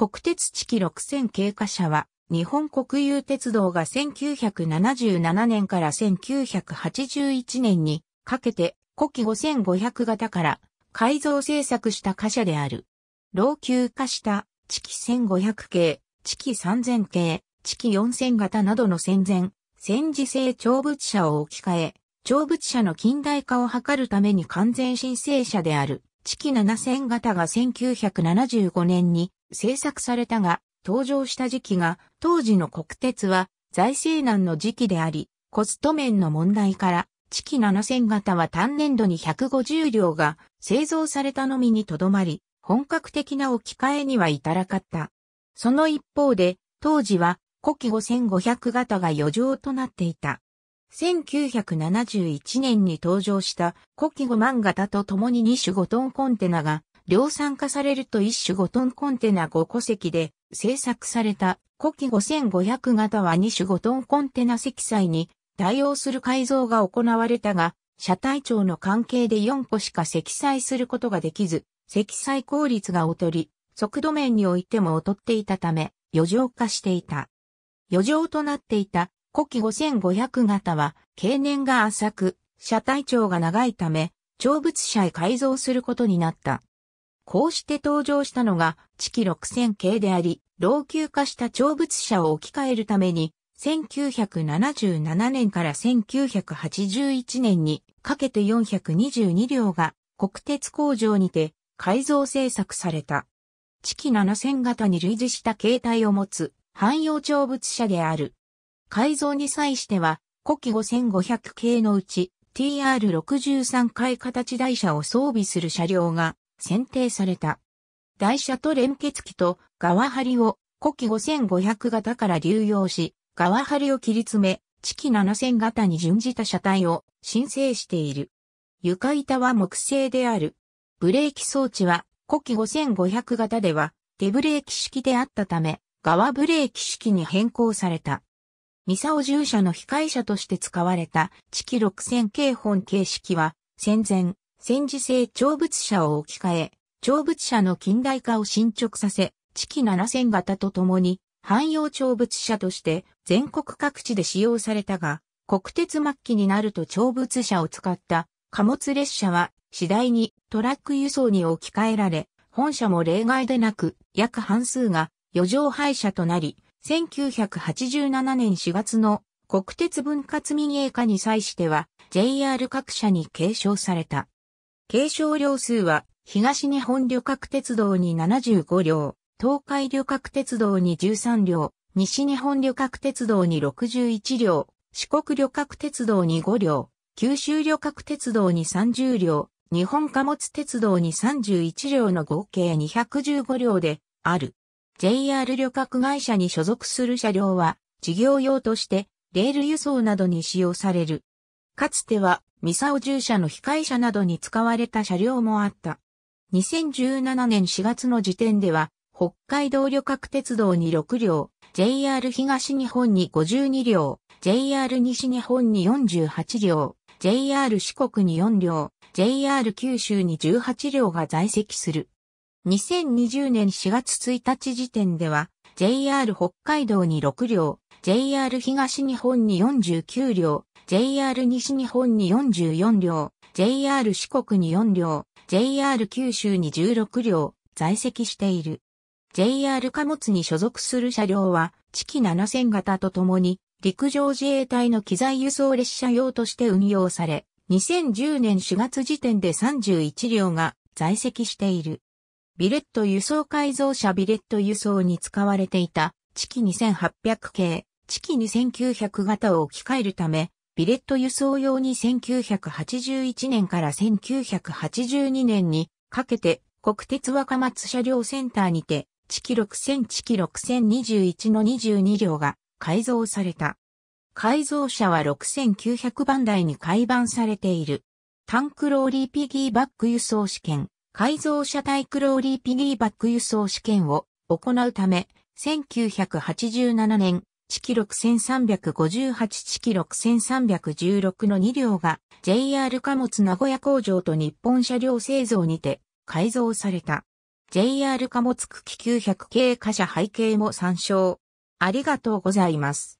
国鉄地期6000経過車は、日本国有鉄道が1977年から1981年にかけて、古希5500型から改造制作した貨車である。老朽化した地期1500系、地期3000系、地期4000型などの戦前、戦時製長物車を置き換え、長物車の近代化を図るために完全申請車である、地期7000型が1975年に制作されたが、登場した時期が、当時の国鉄は財政難の時期であり、コスト面の問題から、地期7000型は単年度に150両が製造されたのみにとどまり、本格的な置き換えには至らかった。その一方で、当時は、古希5500型が余剰となっていた。1971年に登場した古希5万型と共に2種5トンコンテナが量産化されると一種5トンコンテナ5個席で製作された古希5500型は2種5トンコンテナ積載に対応する改造が行われたが、車体長の関係で4個しか積載することができず、積載効率が劣り、速度面においても劣っていたため、余剰化していた。余剰となっていた古希5500型は、経年が浅く、車体長が長いため、長物車へ改造することになった。こうして登場したのが、地キ6000系であり、老朽化した長物車を置き換えるために、1977年から1981年にかけて422両が国鉄工場にて改造製作された。地キ7000型に類似した形態を持つ汎用長物車である。改造に際しては、古希5500系のうち TR63 回形台車を装備する車両が選定された。台車と連結機と側張りを古希5500型から流用し、側張りを切り詰め、地期7000型に準じた車体を申請している。床板は木製である。ブレーキ装置は古希5500型では手ブレーキ式であったため、側ブレーキ式に変更された。ミサオ従者の控え車として使われた地期6000系本形式は戦前、戦時制長物車を置き換え、長物車の近代化を進捗させ、地期7000型とともに、汎用長物車として全国各地で使用されたが、国鉄末期になると長物車を使った貨物列車は次第にトラック輸送に置き換えられ、本社も例外でなく約半数が余剰廃車となり、1987年4月の国鉄分割民営化に際しては JR 各社に継承された。継承両数は、東日本旅客鉄道に75両、東海旅客鉄道に13両、西日本旅客鉄道に61両、四国旅客鉄道に5両、九州旅客鉄道に30両、日本貨物鉄道に31両の合計215両である。JR 旅客会社に所属する車両は、事業用として、レール輸送などに使用される。かつては、ミサオ従者の被害者などに使われた車両もあった。2017年4月の時点では、北海道旅客鉄道に6両、JR 東日本に52両、JR 西日本に48両、JR 四国に4両、JR 九州に18両が在籍する。2020年4月1日時点では、JR 北海道に6両、JR 東日本に49両、JR 西日本に44両、JR 四国に4両、JR 九州に16両、在籍している。JR 貨物に所属する車両は、地機7000型とともに、陸上自衛隊の機材輸送列車用として運用され、2010年4月時点で31両が在籍している。ビレット輸送改造車ビレット輸送に使われていた、地機2800系、地機2900型を置き換えるため、ビレット輸送用に1981年から1982年にかけて国鉄若松車両センターにて地記6 0 0 0地記6 0 2 1の22両が改造された。改造車は6900番台に改版されている。タンクローリーピギーバック輸送試験、改造車タイクローリーピギーバック輸送試験を行うため、1987年地記録1358地記録1316の2両が JR 貨物名古屋工場と日本車両製造にて改造された。JR 貨物区機900系貨車背景も参照。ありがとうございます。